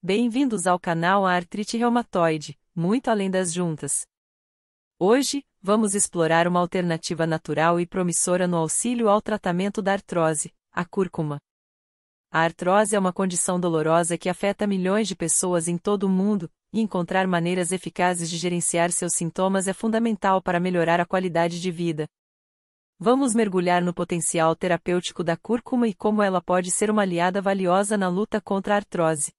Bem-vindos ao canal Artrite Reumatoide, muito além das juntas. Hoje, vamos explorar uma alternativa natural e promissora no auxílio ao tratamento da artrose, a cúrcuma. A artrose é uma condição dolorosa que afeta milhões de pessoas em todo o mundo, e encontrar maneiras eficazes de gerenciar seus sintomas é fundamental para melhorar a qualidade de vida. Vamos mergulhar no potencial terapêutico da cúrcuma e como ela pode ser uma aliada valiosa na luta contra a artrose.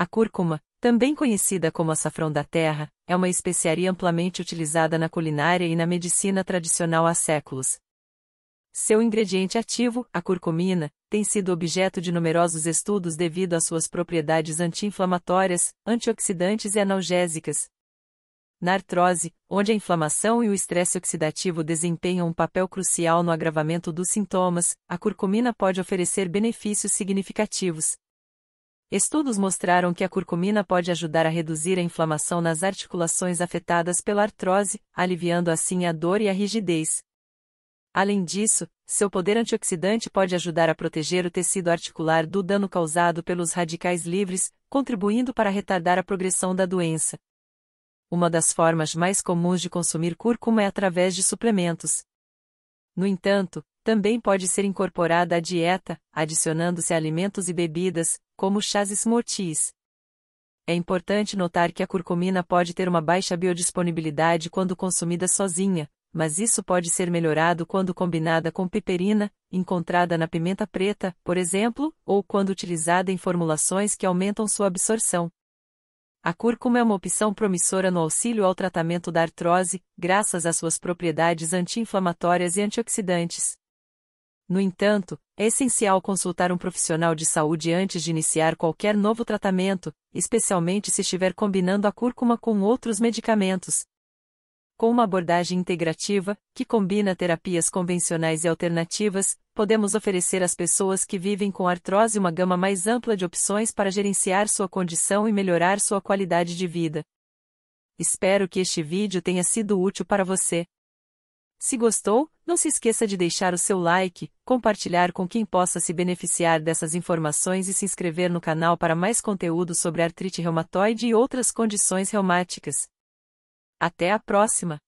A cúrcuma, também conhecida como açafrão da terra, é uma especiaria amplamente utilizada na culinária e na medicina tradicional há séculos. Seu ingrediente ativo, a curcumina, tem sido objeto de numerosos estudos devido às suas propriedades anti-inflamatórias, antioxidantes e analgésicas. Na artrose, onde a inflamação e o estresse oxidativo desempenham um papel crucial no agravamento dos sintomas, a curcumina pode oferecer benefícios significativos, Estudos mostraram que a curcumina pode ajudar a reduzir a inflamação nas articulações afetadas pela artrose, aliviando assim a dor e a rigidez. Além disso, seu poder antioxidante pode ajudar a proteger o tecido articular do dano causado pelos radicais livres, contribuindo para retardar a progressão da doença. Uma das formas mais comuns de consumir cúrcuma é através de suplementos. No entanto, também pode ser incorporada à dieta, adicionando-se alimentos e bebidas, como chás smoothies. É importante notar que a curcumina pode ter uma baixa biodisponibilidade quando consumida sozinha, mas isso pode ser melhorado quando combinada com piperina, encontrada na pimenta preta, por exemplo, ou quando utilizada em formulações que aumentam sua absorção. A cúrcuma é uma opção promissora no auxílio ao tratamento da artrose, graças às suas propriedades anti-inflamatórias e antioxidantes. No entanto, é essencial consultar um profissional de saúde antes de iniciar qualquer novo tratamento, especialmente se estiver combinando a cúrcuma com outros medicamentos. Com uma abordagem integrativa, que combina terapias convencionais e alternativas, podemos oferecer às pessoas que vivem com artrose uma gama mais ampla de opções para gerenciar sua condição e melhorar sua qualidade de vida. Espero que este vídeo tenha sido útil para você. Se gostou, não se esqueça de deixar o seu like, compartilhar com quem possa se beneficiar dessas informações e se inscrever no canal para mais conteúdo sobre artrite reumatoide e outras condições reumáticas. Até a próxima!